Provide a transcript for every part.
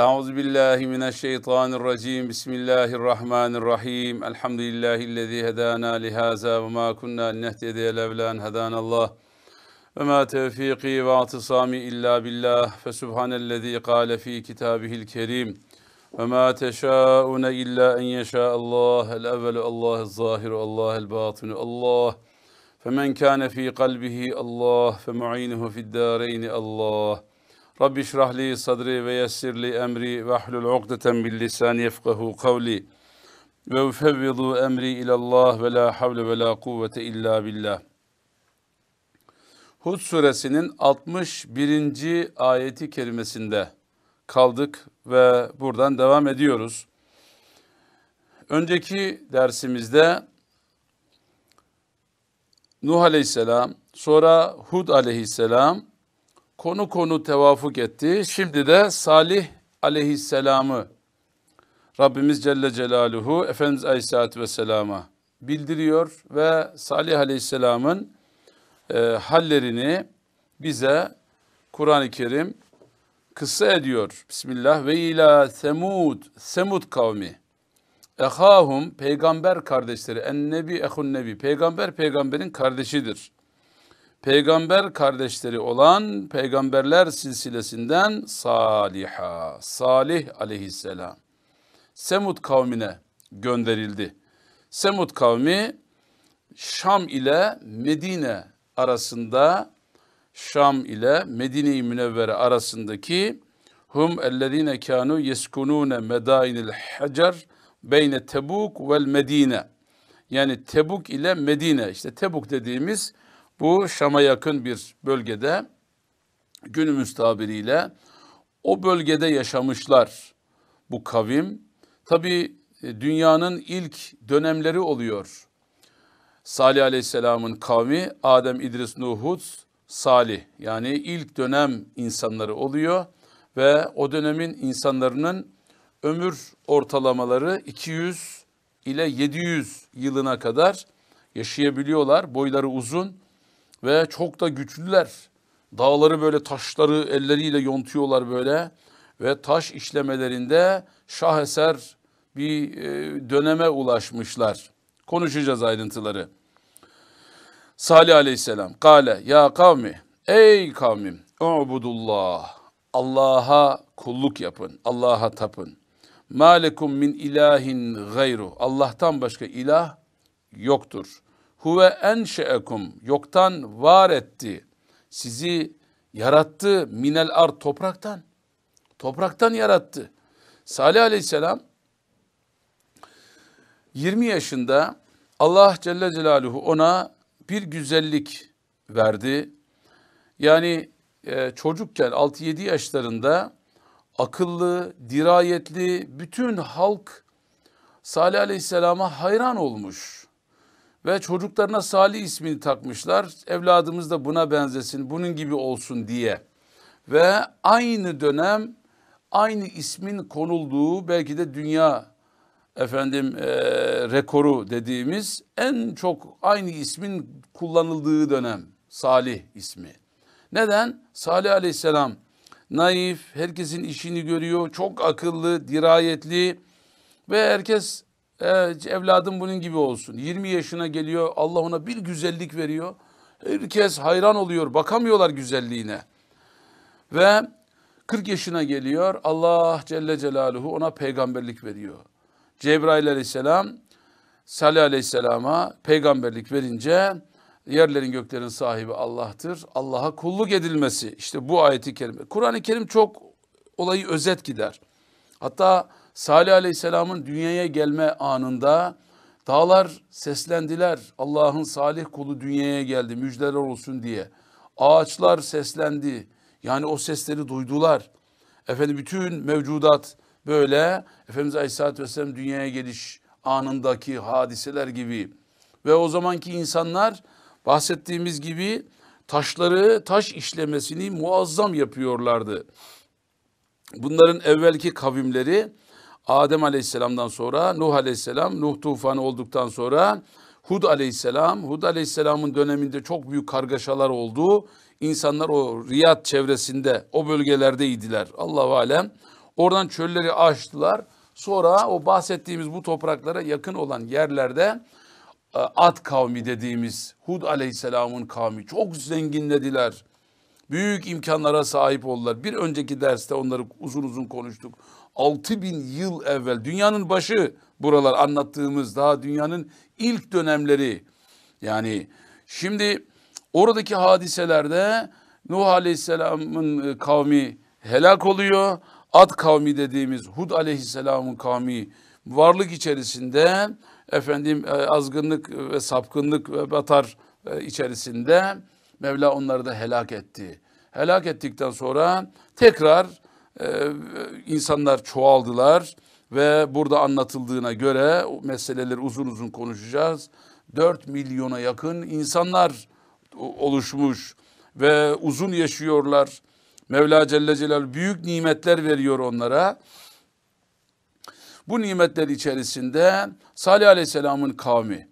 أعوذ بالله من الشيطان الرجيم بسم الله الرحمن الرحيم الحمد لله الذي هدانا لهذا وما كنا لنهتدي لولا أن هدانا الله وما توفيقي واعتصامي إلا بالله فسبحان الذي قال في كتابه الكريم وما تشاءون إلا أن يشاء الله الأول الله الظاهر الله الباطن الله فمن كان في قلبه الله فمعينه في الدارين الله Rabbi şrahli sadri ve yessirli emri ve ahlul uqdeten min lisani yefkahu kavli ve ufevvidu emri ilallah ve la havle ve la kuvvete illa billah. Hud suresinin 61. ayeti kerimesinde kaldık ve buradan devam ediyoruz. Önceki dersimizde Nuh aleyhisselam, sonra Hud aleyhisselam konu konu tevafuk etti. Şimdi de Salih aleyhisselamı Rabbimiz Celle Celaluhu Efendimiz Aleyhisselatü Vesselam'a bildiriyor ve Salih Aleyhisselam'ın e, hallerini bize Kur'an-ı Kerim kıssa ediyor. Bismillah ve ila semud, semud kavmi. Ehahum peygamber kardeşleri, en nebi ehun nebi, peygamber peygamberin kardeşidir peygamber kardeşleri olan peygamberler silsilesinden Salih'a, Salih aleyhisselam Semud kavmine gönderildi. Semud kavmi Şam ile Medine arasında Şam ile Medine-i Münevvere arasındaki hum ellezine kanu yeskunune medainil hacer beyne Tebuk vel Medine. Yani Tebuk ile Medine işte Tebuk dediğimiz bu Şam'a yakın bir bölgede günümüz tabiriyle o bölgede yaşamışlar bu kavim. Tabi e, dünyanın ilk dönemleri oluyor. Salih Aleyhisselam'ın kavmi Adem, İdris, Nuhut Salih yani ilk dönem insanları oluyor ve o dönemin insanların ömür ortalamaları 200 ile 700 yılına kadar yaşayabiliyorlar. Boyları uzun ve çok da güçlüler. Dağları böyle taşları elleriyle yontuyorlar böyle. Ve taş işlemelerinde şaheser bir e, döneme ulaşmışlar. Konuşacağız ayrıntıları. Salih aleyhisselam. Kale ya kavmi. Ey kavmim. Ubudullah. Allah'a kulluk yapın. Allah'a tapın. Malekum min ilahin gayru. Allah'tan başka ilah yoktur huve enşeekum yoktan var etti. Sizi yarattı minel ar topraktan. Topraktan yarattı. Salih aleyhisselam 20 yaşında Allah Celle Celaluhu ona bir güzellik verdi. Yani e, çocukken 6-7 yaşlarında akıllı, dirayetli bütün halk Salih Aleyhisselam'a hayran olmuş ve çocuklarına Salih ismini takmışlar. Evladımız da buna benzesin, bunun gibi olsun diye. Ve aynı dönem aynı ismin konulduğu belki de dünya efendim e, rekoru dediğimiz en çok aynı ismin kullanıldığı dönem Salih ismi. Neden? Salih aleyhisselam naif, herkesin işini görüyor, çok akıllı, dirayetli ve herkes e, evladım bunun gibi olsun. 20 yaşına geliyor Allah ona bir güzellik veriyor. Herkes hayran oluyor bakamıyorlar güzelliğine. Ve 40 yaşına geliyor Allah Celle Celaluhu ona peygamberlik veriyor. Cebrail aleyhisselam Salih aleyhisselama peygamberlik verince yerlerin göklerin sahibi Allah'tır. Allah'a kulluk edilmesi işte bu ayeti kerime. Kur'an-ı Kerim çok olayı özet gider. Hatta Salih Aleyhisselam'ın dünyaya gelme anında dağlar seslendiler. Allah'ın salih kulu dünyaya geldi müjdeler olsun diye. Ağaçlar seslendi. Yani o sesleri duydular. Efendim bütün mevcudat böyle Efendimiz Aleyhisselatü Vesselam dünyaya geliş anındaki hadiseler gibi. Ve o zamanki insanlar bahsettiğimiz gibi taşları taş işlemesini muazzam yapıyorlardı. Bunların evvelki kavimleri Adem aleyhisselamdan sonra Nuh aleyhisselam, Nuh tufanı olduktan sonra Hud aleyhisselam, Hud aleyhisselamın döneminde çok büyük kargaşalar oldu. İnsanlar o Riyad çevresinde, o bölgelerdeydiler. Allah alem. Oradan çölleri aştılar. Sonra o bahsettiğimiz bu topraklara yakın olan yerlerde e, At kavmi dediğimiz Hud aleyhisselamın kavmi çok zenginlediler. Büyük imkanlara sahip oldular. Bir önceki derste onları uzun uzun konuştuk. 6 bin yıl evvel dünyanın başı buralar anlattığımız daha dünyanın ilk dönemleri. Yani şimdi oradaki hadiselerde Nuh Aleyhisselam'ın e, kavmi helak oluyor. Ad kavmi dediğimiz Hud Aleyhisselam'ın kavmi varlık içerisinde efendim e, azgınlık ve sapkınlık ve batar e, içerisinde Mevla onları da helak etti. Helak ettikten sonra tekrar e, insanlar çoğaldılar ve burada anlatıldığına göre meseleleri uzun uzun konuşacağız. 4 milyona yakın insanlar oluşmuş ve uzun yaşıyorlar. Mevla Celle Celal büyük nimetler veriyor onlara. Bu nimetler içerisinde Salih Aleyhisselam'ın kavmi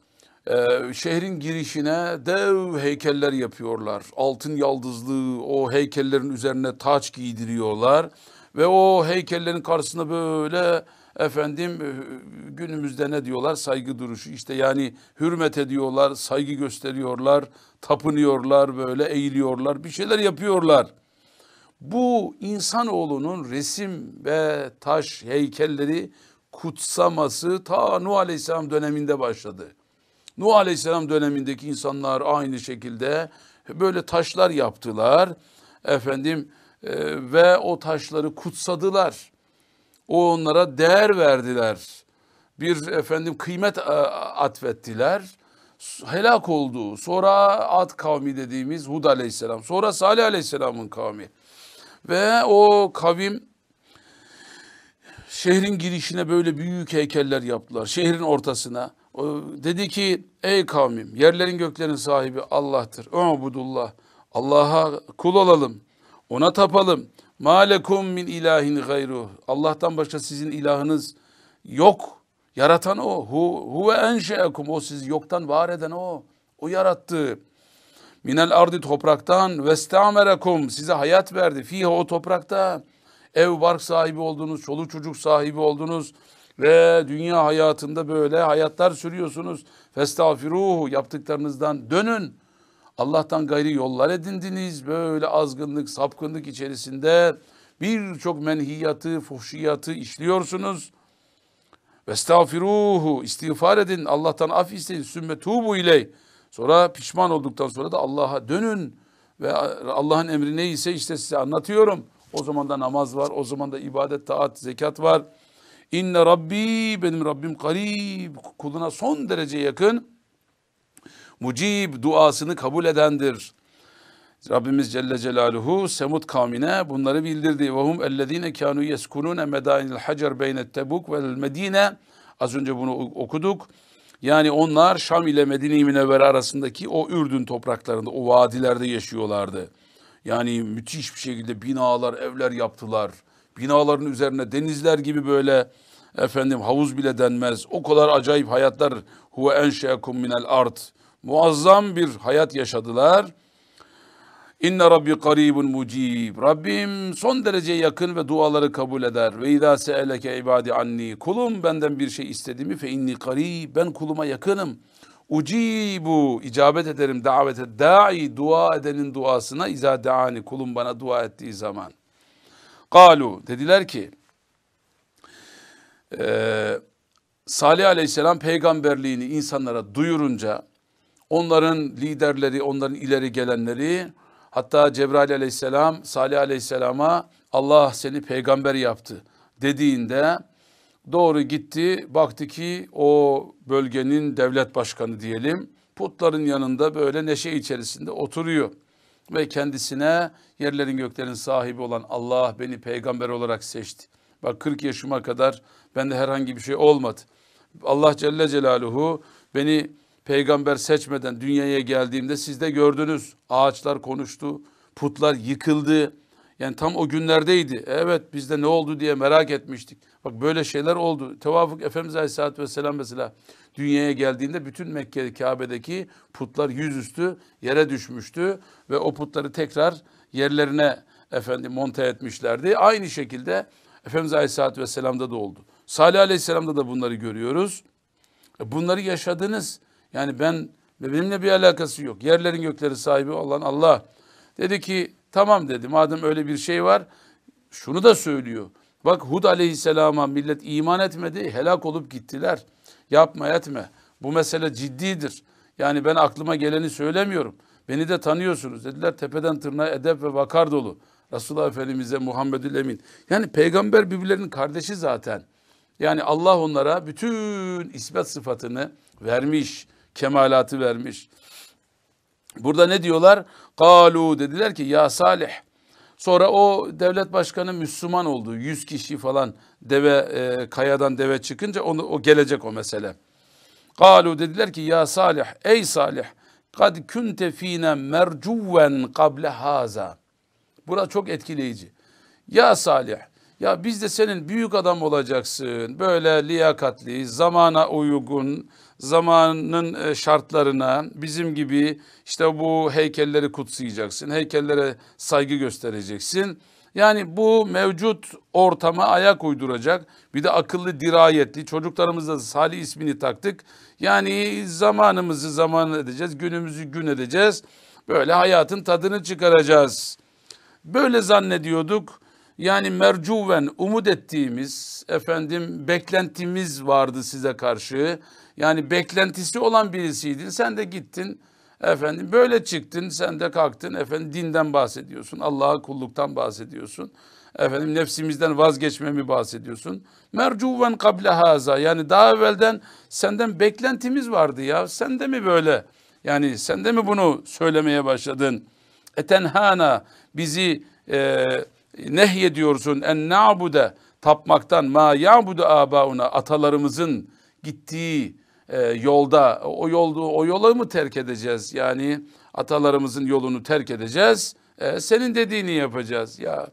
e, şehrin girişine dev heykeller yapıyorlar. Altın yaldızlı o heykellerin üzerine taç giydiriyorlar ve o heykellerin karşısında böyle efendim e, günümüzde ne diyorlar saygı duruşu işte yani hürmet ediyorlar saygı gösteriyorlar tapınıyorlar böyle eğiliyorlar bir şeyler yapıyorlar. Bu insanoğlunun resim ve taş heykelleri kutsaması ta Nuh Aleyhisselam döneminde başladı. Nuh Aleyhisselam dönemindeki insanlar aynı şekilde böyle taşlar yaptılar. Efendim ee, ve o taşları kutsadılar. O onlara değer verdiler. Bir efendim kıymet e, atfettiler. Helak oldu. Sonra Ad kavmi dediğimiz Hud aleyhisselam. Sonra Salih aleyhisselamın kavmi. Ve o kavim şehrin girişine böyle büyük heykeller yaptılar. Şehrin ortasına. Dedi ki ey kavmim yerlerin göklerin sahibi Allah'tır. Öbudullah. Allah'a kul olalım. Ona tapalım. Ma min ilahin gayru. Allah'tan başka sizin ilahınız yok. Yaratan o. Hu huve enşeekum. O sizi yoktan var eden o. O yarattı. Minel ardi topraktan vestamerekum. Size hayat verdi. Fiha o toprakta. Ev bark sahibi oldunuz. Çoluk çocuk sahibi oldunuz. Ve dünya hayatında böyle hayatlar sürüyorsunuz. Festağfiruhu yaptıklarınızdan dönün. Allah'tan gayri yollar edindiniz. Böyle azgınlık, sapkınlık içerisinde birçok menhiyatı, fuhşiyatı işliyorsunuz. Ve Vestağfiruhu istiğfar edin. Allah'tan af isteyin. Sümme tubu ile. Sonra pişman olduktan sonra da Allah'a dönün. Ve Allah'ın emri neyse işte size anlatıyorum. O zaman da namaz var. O zaman da ibadet, taat, zekat var. İnne Rabbi benim Rabbim karib. Kuluna son derece yakın. Mucib duasını kabul edendir. Rabbimiz Celle Celaluhu Semud kavmine bunları bildirdi. Ve hum ellezine kanu yeskunune medainil hacer beynet tebuk vel medine. Az önce bunu okuduk. Yani onlar Şam ile Medine-i Münevvere arasındaki o Ürdün topraklarında, o vadilerde yaşıyorlardı. Yani müthiş bir şekilde binalar, evler yaptılar. Binaların üzerine denizler gibi böyle efendim havuz bile denmez. O kadar acayip hayatlar huve enşeekum minel art. Muazzam bir hayat yaşadılar. İnne Rabbi karibun mucib. Rabbim son derece yakın ve duaları kabul eder. Ve idâ se'eleke ibadi anni. Kulum benden bir şey istedi mi fe inni karib. Ben kuluma yakınım. Ucibu icabet ederim davete da'i dua edenin duasına izâ deani kulum bana dua ettiği zaman. Kalu dediler ki e, Salih aleyhisselam peygamberliğini insanlara duyurunca Onların liderleri, onların ileri gelenleri hatta Cebrail aleyhisselam Salih aleyhisselama Allah seni peygamber yaptı dediğinde doğru gitti baktı ki o bölgenin devlet başkanı diyelim putların yanında böyle neşe içerisinde oturuyor ve kendisine yerlerin göklerin sahibi olan Allah beni peygamber olarak seçti. Bak 40 yaşıma kadar bende herhangi bir şey olmadı. Allah Celle Celaluhu beni peygamber seçmeden dünyaya geldiğimde siz de gördünüz. Ağaçlar konuştu, putlar yıkıldı. Yani tam o günlerdeydi. Evet bizde ne oldu diye merak etmiştik. Bak böyle şeyler oldu. Tevafuk Efendimiz Aleyhisselatü Vesselam mesela dünyaya geldiğinde bütün Mekke Kabe'deki putlar yüzüstü yere düşmüştü. Ve o putları tekrar yerlerine efendim monte etmişlerdi. Aynı şekilde Efendimiz Aleyhisselatü Vesselam'da da oldu. Salih Aleyhisselam'da da bunları görüyoruz. E, bunları yaşadınız. Yani ben ve benimle bir alakası yok. Yerlerin gökleri sahibi olan Allah. Dedi ki tamam dedi madem öyle bir şey var şunu da söylüyor. Bak Hud aleyhisselama millet iman etmedi helak olup gittiler. Yapma etme bu mesele ciddidir. Yani ben aklıma geleni söylemiyorum. Beni de tanıyorsunuz dediler tepeden tırnağa edep ve vakar dolu. Resulullah Efendimiz'e Muhammedül Emin. Yani peygamber birbirlerinin kardeşi zaten. Yani Allah onlara bütün ismet sıfatını vermiş kemalatı vermiş. Burada ne diyorlar? Kalu dediler ki ya Salih. Sonra o devlet başkanı Müslüman oldu. 100 kişi falan deve e, kayadan deve çıkınca onu, o gelecek o mesele. Kalu dediler ki ya Salih ey Salih kad kunte fina mercuven kable haza. Burası çok etkileyici. Ya Salih ya biz de senin büyük adam olacaksın. Böyle liyakatli, zamana uygun, zamanın e, şartlarına bizim gibi işte bu heykelleri kutsayacaksın, heykellere saygı göstereceksin. Yani bu mevcut ortama ayak uyduracak bir de akıllı dirayetli çocuklarımıza Salih ismini taktık. Yani zamanımızı zaman edeceğiz, günümüzü gün edeceğiz. Böyle hayatın tadını çıkaracağız. Böyle zannediyorduk. Yani mercuven umut ettiğimiz efendim beklentimiz vardı size karşı. Yani beklentisi olan birisiydin. Sen de gittin efendim böyle çıktın. Sen de kalktın efendim dinden bahsediyorsun. Allah'a kulluktan bahsediyorsun. Efendim nefsimizden vazgeçmemi bahsediyorsun. Mercuven kable haza. Yani daha evvelden senden beklentimiz vardı ya. Sen de mi böyle? Yani sen de mi bunu söylemeye başladın? Etenhana bizi e, nehyediyorsun en nabude tapmaktan ma yabudu abauna atalarımızın gittiği e, yolda o yolda o yola mı terk edeceğiz? Yani atalarımızın yolunu terk edeceğiz. E, senin dediğini yapacağız ya.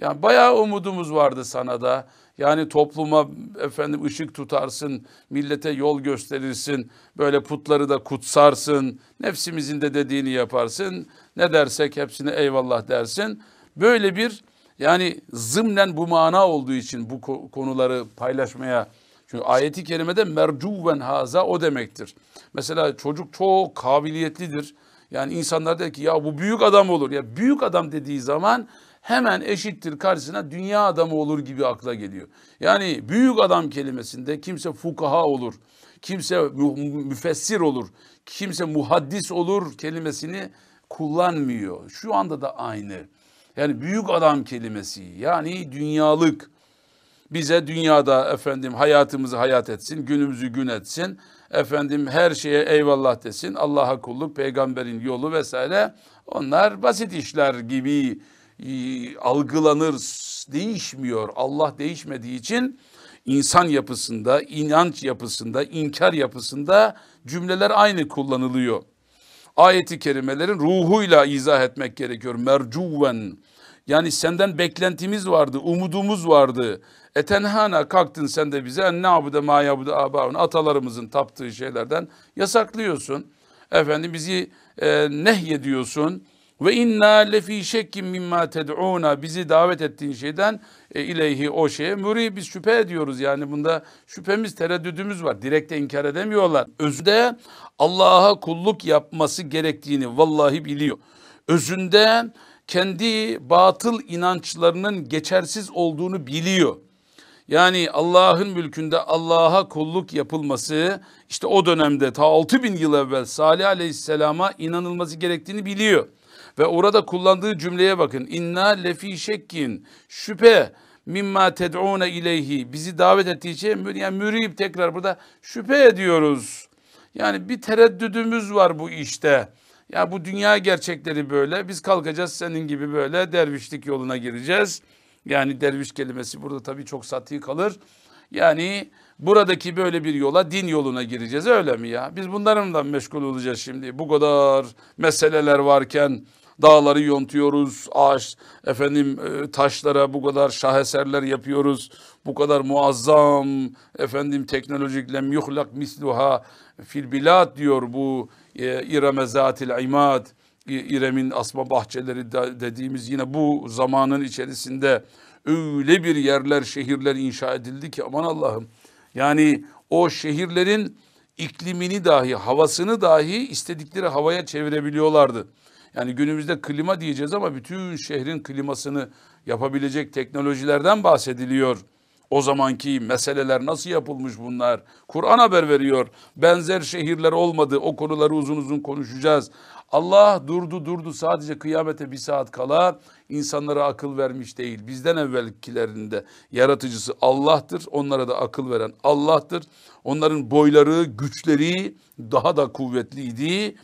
Yani bayağı umudumuz vardı sana da. Yani topluma efendim ışık tutarsın, millete yol gösterirsin, böyle putları da kutsarsın, nefsimizin de dediğini yaparsın. Ne dersek hepsine eyvallah dersin. Böyle bir yani zımnen bu mana olduğu için bu konuları paylaşmaya çünkü ayeti kerimede mercuven haza o demektir. Mesela çocuk çok kabiliyetlidir. Yani insanlar der ki ya bu büyük adam olur. Ya büyük adam dediği zaman hemen eşittir karşısına dünya adamı olur gibi akla geliyor. Yani büyük adam kelimesinde kimse fukaha olur, kimse müfessir olur, kimse muhaddis olur kelimesini kullanmıyor. Şu anda da aynı. Yani büyük adam kelimesi yani dünyalık bize dünyada efendim hayatımızı hayat etsin, günümüzü gün etsin. Efendim her şeye eyvallah desin. Allah'a kulluk, peygamberin yolu vesaire. Onlar basit işler gibi e, algılanır, değişmiyor. Allah değişmediği için insan yapısında, inanç yapısında, inkar yapısında cümleler aynı kullanılıyor. Ayeti kerimelerin ruhuyla izah etmek gerekiyor. Mercuven. Yani senden beklentimiz vardı, umudumuz vardı. Etenhana kalktın sen de bize en nabude ma yabudu abaun atalarımızın taptığı şeylerden yasaklıyorsun. Efendim bizi e, nehyediyorsun. Ve inna lefi şekkim mimma ted'una bizi davet ettiğin şeyden e, ileyhi o şeye muri biz şüphe ediyoruz yani bunda şüphemiz tereddüdümüz var. Direkte inkar edemiyorlar. Özde Allah'a kulluk yapması gerektiğini vallahi biliyor. Özünde kendi batıl inançlarının geçersiz olduğunu biliyor. Yani Allah'ın mülkünde Allah'a kulluk yapılması işte o dönemde ta 6000 yıl evvel Salih Aleyhisselam'a inanılması gerektiğini biliyor. Ve orada kullandığı cümleye bakın. İnna lefi şekkin şüphe mimma ted'une ileyhi bizi davet ettiği şey yani mürib tekrar burada şüphe ediyoruz. Yani bir tereddüdümüz var bu işte. Ya bu dünya gerçekleri böyle biz kalkacağız senin gibi böyle dervişlik yoluna gireceğiz. Yani derviş kelimesi burada tabii çok sati kalır. Yani buradaki böyle bir yola din yoluna gireceğiz öyle mi ya? Biz bunlarla meşgul olacağız şimdi. Bu kadar meseleler varken dağları yontuyoruz, ağaç efendim e, taşlara bu kadar şaheserler yapıyoruz. Bu kadar muazzam efendim teknolojik lem yuhlak misluha fil bilad diyor bu e, İrame zatil imad. İrem'in asma bahçeleri dediğimiz yine bu zamanın içerisinde öyle bir yerler, şehirler inşa edildi ki aman Allah'ım. Yani o şehirlerin iklimini dahi, havasını dahi istedikleri havaya çevirebiliyorlardı. Yani günümüzde klima diyeceğiz ama bütün şehrin klimasını yapabilecek teknolojilerden bahsediliyor. O zamanki meseleler nasıl yapılmış bunlar? Kur'an haber veriyor. Benzer şehirler olmadı. O konuları uzun uzun konuşacağız. Allah durdu durdu sadece kıyamete bir saat kala insanlara akıl vermiş değil. Bizden evvelkilerinde yaratıcısı Allah'tır. Onlara da akıl veren Allah'tır. Onların boyları, güçleri daha da kuvvetliydi.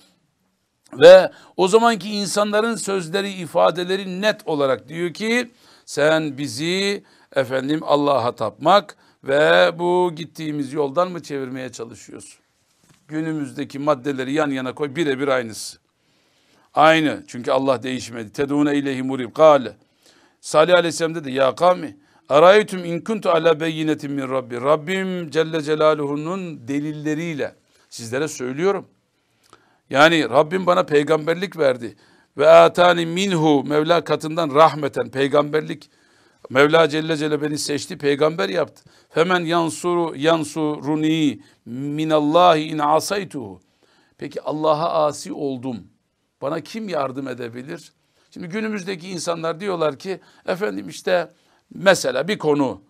Ve o zamanki insanların sözleri, ifadeleri net olarak diyor ki sen bizi efendim Allah'a tapmak ve bu gittiğimiz yoldan mı çevirmeye çalışıyorsun? Günümüzdeki maddeleri yan yana koy birebir aynısı. Aynı. Çünkü Allah değişmedi. Tedûne ileyhi murib. Kale. Salih Aleyhisselam dedi ya kâmi araytum in kuntu ala beyinetin min Rabbi. Rabbim Celle Celaluhu'nun delilleriyle sizlere söylüyorum. Yani Rabbim bana peygamberlik verdi. Ve atani minhu Mevla katından rahmeten peygamberlik. Mevla Celle Celle beni seçti, peygamber yaptı. Femen yansuru yansuruni minallahi in asaytuhu. Peki Allah'a asi oldum. Bana kim yardım edebilir? Şimdi günümüzdeki insanlar diyorlar ki efendim işte mesela bir konu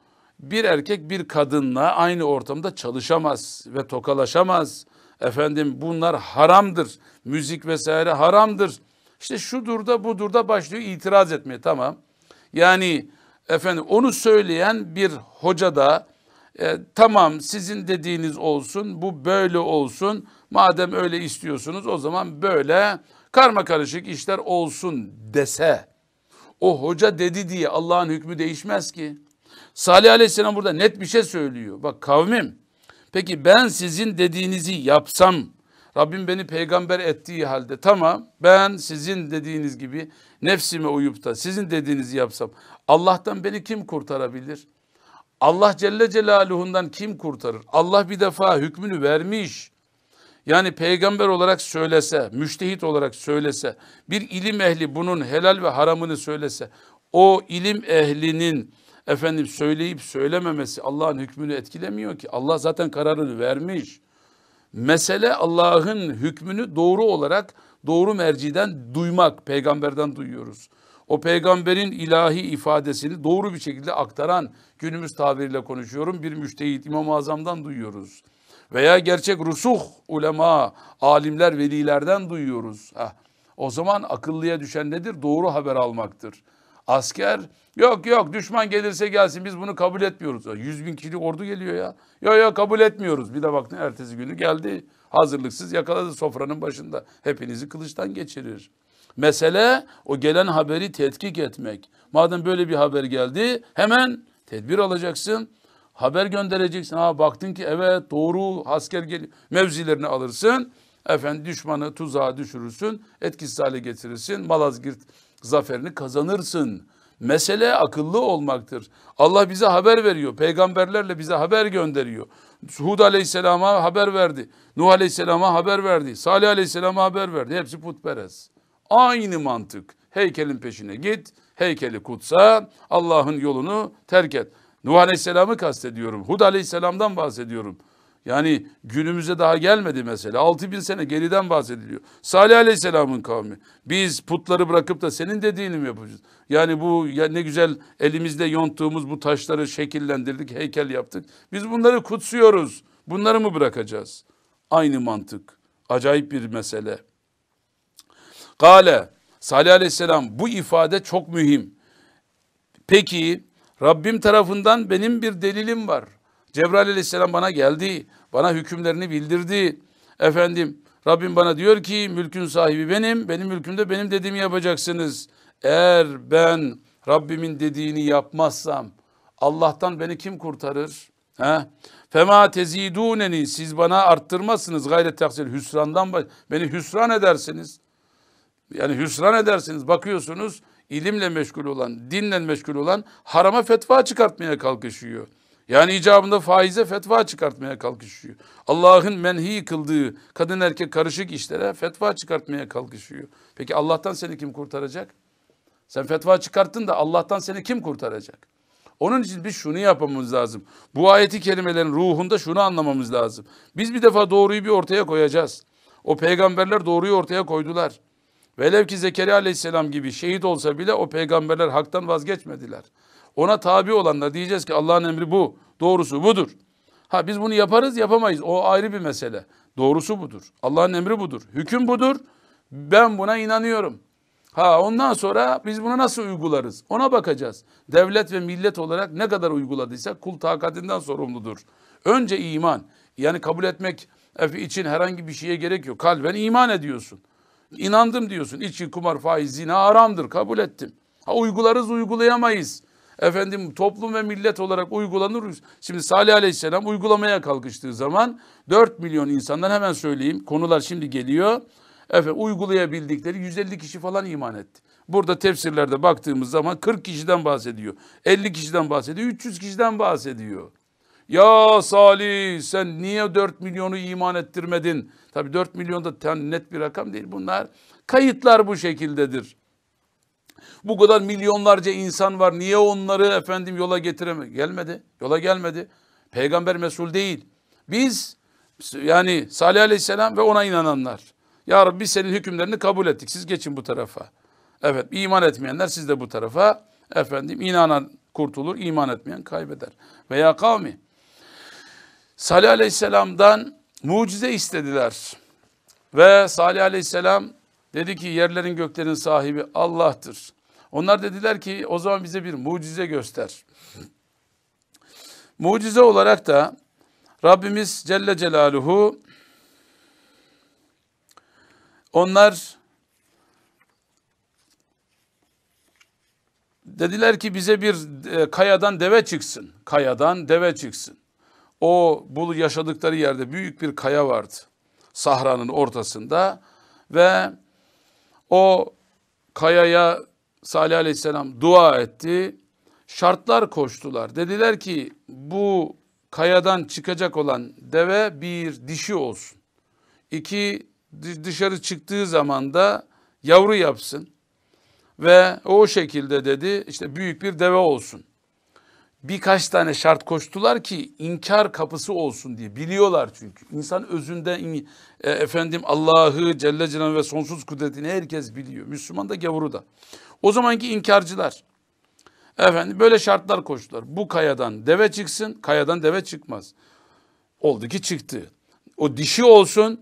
bir erkek bir kadınla aynı ortamda çalışamaz ve tokalaşamaz. Efendim bunlar haramdır. Müzik vesaire haramdır. İşte şu durda bu durda başlıyor itiraz etmeye tamam. Yani efendim onu söyleyen bir hoca da e, tamam sizin dediğiniz olsun bu böyle olsun. Madem öyle istiyorsunuz o zaman böyle karma karışık işler olsun dese o hoca dedi diye Allah'ın hükmü değişmez ki. Salih Aleyhisselam burada net bir şey söylüyor. Bak kavmim peki ben sizin dediğinizi yapsam Rabbim beni peygamber ettiği halde tamam ben sizin dediğiniz gibi nefsime uyup da sizin dediğinizi yapsam Allah'tan beni kim kurtarabilir? Allah Celle Celaluhu'ndan kim kurtarır? Allah bir defa hükmünü vermiş. Yani peygamber olarak söylese, müştehit olarak söylese, bir ilim ehli bunun helal ve haramını söylese, o ilim ehlinin efendim söyleyip söylememesi Allah'ın hükmünü etkilemiyor ki. Allah zaten kararını vermiş. Mesele Allah'ın hükmünü doğru olarak doğru merciden duymak, peygamberden duyuyoruz. O peygamberin ilahi ifadesini doğru bir şekilde aktaran günümüz tabiriyle konuşuyorum bir müştehit İmam-ı Azam'dan duyuyoruz. Veya gerçek rusuh ulema, alimler, velilerden duyuyoruz. Heh. O zaman akıllıya düşen nedir? Doğru haber almaktır. Asker yok yok düşman gelirse gelsin biz bunu kabul etmiyoruz. Yüz bin kişilik ordu geliyor ya. Yok yok kabul etmiyoruz. Bir de baktın ertesi günü geldi. Hazırlıksız yakaladı sofranın başında. Hepinizi kılıçtan geçirir. Mesele o gelen haberi tetkik etmek. Madem böyle bir haber geldi hemen tedbir alacaksın. Haber göndereceksin. Ha baktın ki evet doğru asker gel mevzilerini alırsın. Efendim düşmanı tuzağa düşürürsün. Etkisiz hale getirirsin. Malazgirt zaferini kazanırsın. Mesele akıllı olmaktır. Allah bize haber veriyor. Peygamberlerle bize haber gönderiyor. Hud aleyhisselama haber verdi. Nuh aleyhisselama haber verdi. Salih aleyhisselama haber verdi. Hepsi putperest. Aynı mantık. Heykelin peşine git. Heykeli kutsa Allah'ın yolunu terk et. Nuh Aleyhisselam'ı kastediyorum. Hud Aleyhisselam'dan bahsediyorum. Yani günümüze daha gelmedi mesela. 6000 sene geriden bahsediliyor. Salih Aleyhisselam'ın kavmi. Biz putları bırakıp da senin dediğini mi yapacağız? Yani bu ya ne güzel elimizde yonttuğumuz bu taşları şekillendirdik, heykel yaptık. Biz bunları kutsuyoruz. Bunları mı bırakacağız? Aynı mantık. Acayip bir mesele. Kale Salih Aleyhisselam bu ifade çok mühim. Peki Rabbim tarafından benim bir delilim var. Cebrail aleyhisselam bana geldi. Bana hükümlerini bildirdi. Efendim Rabbim bana diyor ki mülkün sahibi benim. Benim mülkümde benim dediğimi yapacaksınız. Eğer ben Rabbimin dediğini yapmazsam Allah'tan beni kim kurtarır? He? Fema teziduneni siz bana arttırmazsınız gayret taksir hüsrandan beni hüsran edersiniz. Yani hüsran edersiniz bakıyorsunuz ilimle meşgul olan, dinle meşgul olan harama fetva çıkartmaya kalkışıyor. Yani icabında faize fetva çıkartmaya kalkışıyor. Allah'ın menhi kıldığı kadın erkek karışık işlere fetva çıkartmaya kalkışıyor. Peki Allah'tan seni kim kurtaracak? Sen fetva çıkarttın da Allah'tan seni kim kurtaracak? Onun için biz şunu yapmamız lazım. Bu ayeti kelimelerin ruhunda şunu anlamamız lazım. Biz bir defa doğruyu bir ortaya koyacağız. O peygamberler doğruyu ortaya koydular. Velev ki Zekeriya aleyhisselam gibi şehit olsa bile o peygamberler haktan vazgeçmediler. Ona tabi olanlar diyeceğiz ki Allah'ın emri bu. Doğrusu budur. Ha biz bunu yaparız yapamayız. O ayrı bir mesele. Doğrusu budur. Allah'ın emri budur. Hüküm budur. Ben buna inanıyorum. Ha ondan sonra biz bunu nasıl uygularız? Ona bakacağız. Devlet ve millet olarak ne kadar uyguladıysa kul takatinden sorumludur. Önce iman. Yani kabul etmek e, için herhangi bir şeye gerek yok. Kalben iman ediyorsun. İnandım diyorsun. İçki, kumar, faiz, zina haramdır. Kabul ettim. Ha uygularız uygulayamayız. Efendim toplum ve millet olarak uygulanır. Şimdi Salih Aleyhisselam uygulamaya kalkıştığı zaman 4 milyon insandan hemen söyleyeyim. Konular şimdi geliyor. Efendim uygulayabildikleri 150 kişi falan iman etti. Burada tefsirlerde baktığımız zaman 40 kişiden bahsediyor. 50 kişiden bahsediyor. 300 kişiden bahsediyor. Ya Salih sen niye 4 milyonu iman ettirmedin? Tabi 4 milyon da net bir rakam değil bunlar. Kayıtlar bu şekildedir. Bu kadar milyonlarca insan var. Niye onları efendim yola getireme gelmedi? Yola gelmedi. Peygamber mesul değil. Biz yani Salih Aleyhisselam ve ona inananlar. Ya Rabbi senin hükümlerini kabul ettik. Siz geçin bu tarafa. Evet iman etmeyenler siz de bu tarafa. Efendim inanan kurtulur, iman etmeyen kaybeder. Veya kavmi Salih Aleyhisselam'dan mucize istediler. Ve Salih Aleyhisselam dedi ki yerlerin göklerin sahibi Allah'tır. Onlar dediler ki o zaman bize bir mucize göster. Mucize olarak da Rabbimiz Celle Celaluhu onlar dediler ki bize bir e, kayadan deve çıksın. Kayadan deve çıksın. O bu yaşadıkları yerde büyük bir kaya vardı. Sahranın ortasında ve o kayaya Salih Aleyhisselam dua etti. Şartlar koştular. Dediler ki bu kayadan çıkacak olan deve bir dişi olsun. İki dışarı çıktığı zaman da yavru yapsın. Ve o şekilde dedi işte büyük bir deve olsun birkaç tane şart koştular ki inkar kapısı olsun diye biliyorlar çünkü. insan özünde in, e, efendim Allah'ı Celle Celal ve sonsuz kudretini herkes biliyor. Müslüman da gavuru da. O zamanki inkarcılar efendim böyle şartlar koştular. Bu kayadan deve çıksın, kayadan deve çıkmaz. Oldu ki çıktı. O dişi olsun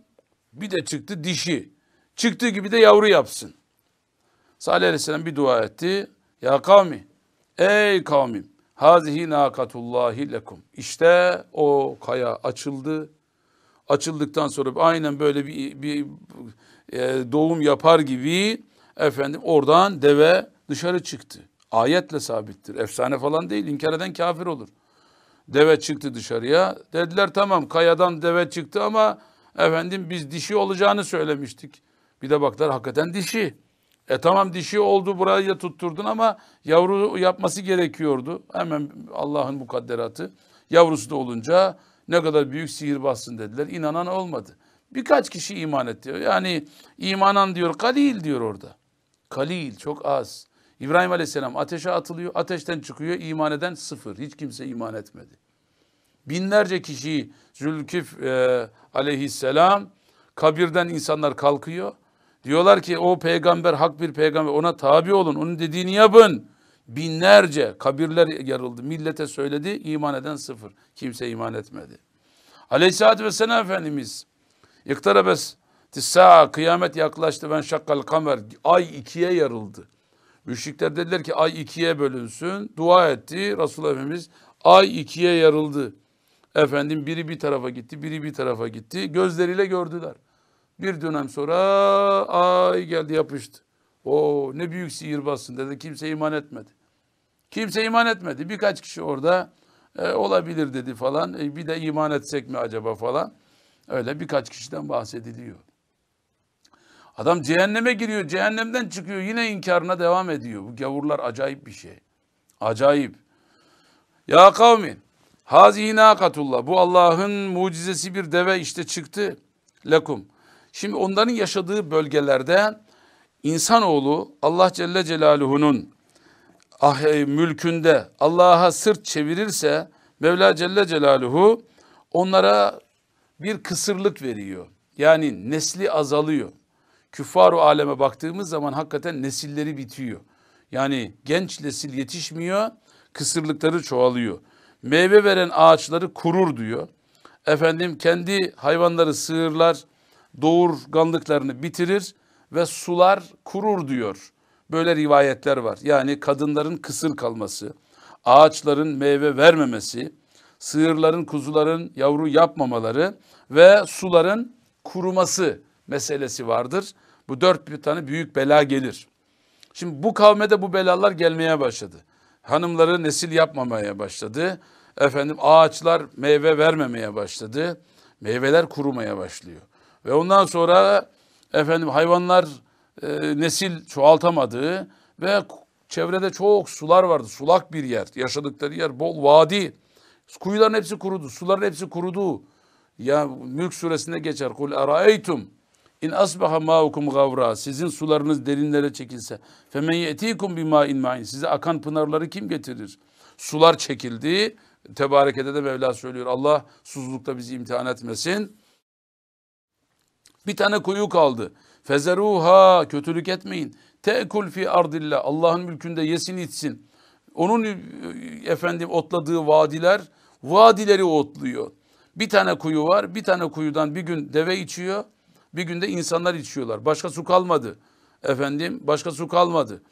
bir de çıktı dişi. Çıktığı gibi de yavru yapsın. Salih Aleyhisselam bir dua etti. Ya kavmi, ey kavmim Hazihi nakatullahi lekum. İşte o kaya açıldı. Açıldıktan sonra aynen böyle bir, bir e, doğum yapar gibi efendim oradan deve dışarı çıktı. Ayetle sabittir. Efsane falan değil. İnkar eden kafir olur. Deve çıktı dışarıya. Dediler tamam kayadan deve çıktı ama efendim biz dişi olacağını söylemiştik. Bir de baktılar hakikaten dişi. E tamam dişi oldu da tutturdun ama yavru yapması gerekiyordu. Hemen Allah'ın mukadderatı. Yavrusu da olunca ne kadar büyük sihir sihirbazsın dediler. İnanan olmadı. Birkaç kişi iman etti. Yani imanan diyor kalil diyor orada. Kalil çok az. İbrahim Aleyhisselam ateşe atılıyor. Ateşten çıkıyor. İman eden sıfır. Hiç kimse iman etmedi. Binlerce kişi Zülkif e, Aleyhisselam kabirden insanlar kalkıyor. Diyorlar ki o peygamber hak bir peygamber ona tabi olun onun dediğini yapın. Binlerce kabirler yarıldı. Millete söyledi iman eden sıfır. Kimse iman etmedi. Aleyhisselatü Vesselam Efendimiz İktarabes Tissa kıyamet yaklaştı ben şakkal kamer. Ay ikiye yarıldı. Müşrikler dediler ki ay ikiye bölünsün. Dua etti Resulullah Efendimiz. Ay ikiye yarıldı. Efendim biri bir tarafa gitti, biri bir tarafa gitti. Gözleriyle gördüler. Bir dönem sonra ay geldi yapıştı. O ne büyük sihirbazsın dedi. Kimse iman etmedi. Kimse iman etmedi. Birkaç kişi orada e, olabilir dedi falan. E, bir de iman etsek mi acaba falan. Öyle birkaç kişiden bahsediliyor. Adam cehenneme giriyor, cehennemden çıkıyor. Yine inkarına devam ediyor. Bu gavurlar acayip bir şey. Acayip. Ya kavmin hazihi nakatullah. Bu Allah'ın mucizesi bir deve işte çıktı. Lekum. Şimdi onların yaşadığı bölgelerde insanoğlu Allah Celle Celaluhu'nun mülkünde Allah'a sırt çevirirse Mevla Celle Celaluhu onlara bir kısırlık veriyor. Yani nesli azalıyor. Küffar-ı aleme baktığımız zaman hakikaten nesilleri bitiyor. Yani genç nesil yetişmiyor, kısırlıkları çoğalıyor. Meyve veren ağaçları kurur diyor. Efendim kendi hayvanları sığırlar doğurganlıklarını bitirir ve sular kurur diyor. Böyle rivayetler var. Yani kadınların kısır kalması, ağaçların meyve vermemesi, sığırların, kuzuların yavru yapmamaları ve suların kuruması meselesi vardır. Bu dört bir tane büyük bela gelir. Şimdi bu kavme de bu belalar gelmeye başladı. Hanımları nesil yapmamaya başladı. Efendim ağaçlar meyve vermemeye başladı. Meyveler kurumaya başlıyor. Ve ondan sonra efendim hayvanlar e, nesil çoğaltamadığı ve çevrede çok sular vardı. Sulak bir yer. Yaşadıkları yer bol vadi. Kuyuların hepsi kurudu. Suların hepsi kurudu. Ya Mülk suresinde geçer. Kul eraeytum in asbaha maukum gavra. Sizin sularınız derinlere çekilse. Femen yetikum bima in ma'in. Size akan pınarları kim getirir? Sular çekildi. Tebarekede de Mevla söylüyor. Allah susuzlukta bizi imtihan etmesin. Bir tane kuyu kaldı. Fezeruha kötülük etmeyin. Tekul fi ardillah Allah'ın mülkünde yesin içsin. Onun e, efendim otladığı vadiler vadileri otluyor. Bir tane kuyu var. Bir tane kuyudan bir gün deve içiyor. Bir günde insanlar içiyorlar. Başka su kalmadı. Efendim başka su kalmadı.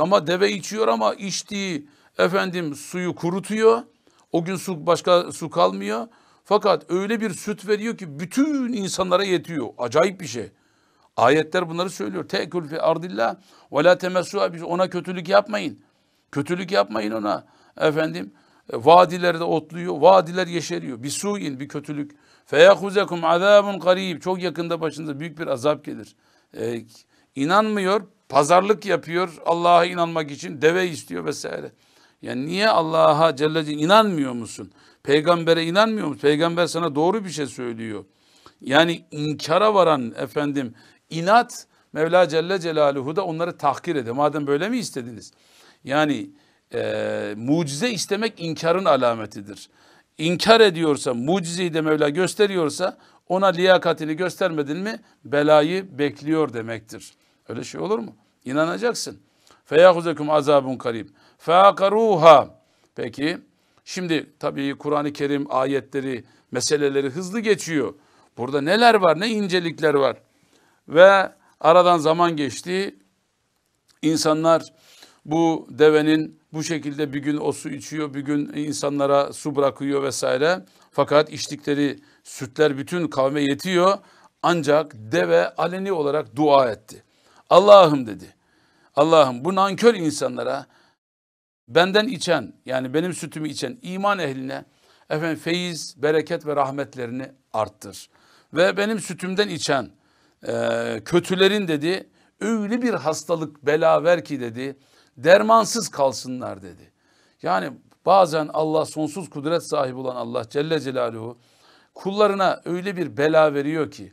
Ama deve içiyor ama içtiği efendim suyu kurutuyor. O gün su başka su kalmıyor. Fakat öyle bir süt veriyor ki bütün insanlara yetiyor. Acayip bir şey. Ayetler bunları söylüyor. Tekül fi ardillah ve la temessuha biz ona kötülük yapmayın. Kötülük yapmayın ona. Efendim e, vadilerde otluyor. Vadiler yeşeriyor. Bir suin bir kötülük. Feyahuzekum azabun karib. Çok yakında başınıza büyük bir azap gelir. E, inanmıyor. Pazarlık yapıyor. Allah'a inanmak için deve istiyor vesaire. Yani niye Allah'a Celle inanmıyor musun? Peygambere inanmıyor musun? Peygamber sana doğru bir şey söylüyor. Yani inkara varan efendim inat Mevla Celle Celaluhu da onları tahkir eder. Madem böyle mi istediniz? Yani e, mucize istemek inkarın alametidir. İnkar ediyorsa, mucizeyi de Mevla gösteriyorsa ona liyakatini göstermedin mi belayı bekliyor demektir. Öyle şey olur mu? İnanacaksın. Feyahuzekum azabun karib. Feakaruha. Peki Şimdi tabii Kur'an-ı Kerim ayetleri, meseleleri hızlı geçiyor. Burada neler var, ne incelikler var. Ve aradan zaman geçti. İnsanlar bu devenin bu şekilde bir gün o su içiyor, bir gün insanlara su bırakıyor vesaire. Fakat içtikleri sütler bütün kavme yetiyor. Ancak deve aleni olarak dua etti. Allah'ım dedi. Allah'ım bu nankör insanlara benden içen yani benim sütümü içen iman ehline efendim feyiz, bereket ve rahmetlerini arttır. Ve benim sütümden içen e, kötülerin dedi öyle bir hastalık bela ver ki dedi dermansız kalsınlar dedi. Yani bazen Allah sonsuz kudret sahibi olan Allah Celle Celaluhu kullarına öyle bir bela veriyor ki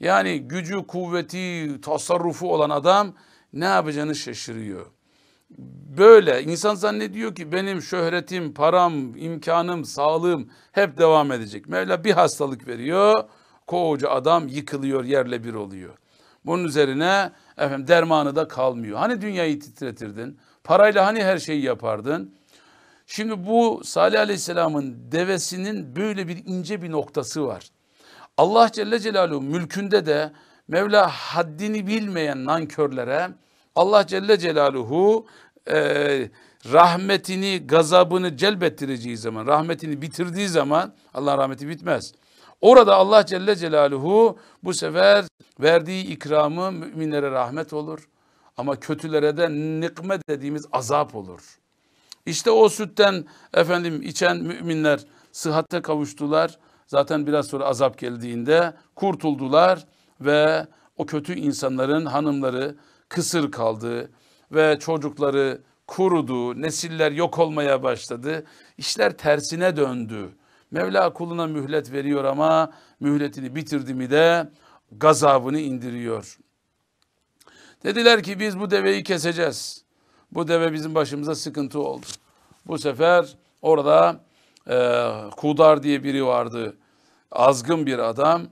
yani gücü, kuvveti, tasarrufu olan adam ne yapacağını şaşırıyor böyle insan zannediyor ki benim şöhretim, param, imkanım, sağlığım hep devam edecek. Mevla bir hastalık veriyor. Koca adam yıkılıyor, yerle bir oluyor. Bunun üzerine efendim dermanı da kalmıyor. Hani dünyayı titretirdin? Parayla hani her şeyi yapardın? Şimdi bu Salih Aleyhisselam'ın devesinin böyle bir ince bir noktası var. Allah Celle Celaluhu mülkünde de Mevla haddini bilmeyen nankörlere Allah Celle Celaluhu e, rahmetini, gazabını celbettireceği zaman, rahmetini bitirdiği zaman Allah rahmeti bitmez. Orada Allah Celle Celaluhu bu sefer verdiği ikramı müminlere rahmet olur. Ama kötülere de nikme dediğimiz azap olur. İşte o sütten efendim içen müminler sıhhate kavuştular. Zaten biraz sonra azap geldiğinde kurtuldular ve o kötü insanların hanımları, kısır kaldı ve çocukları kurudu, nesiller yok olmaya başladı. İşler tersine döndü. Mevla kuluna mühlet veriyor ama mühletini bitirdi mi de gazabını indiriyor. Dediler ki biz bu deveyi keseceğiz. Bu deve bizim başımıza sıkıntı oldu. Bu sefer orada e, Kudar diye biri vardı. Azgın bir adam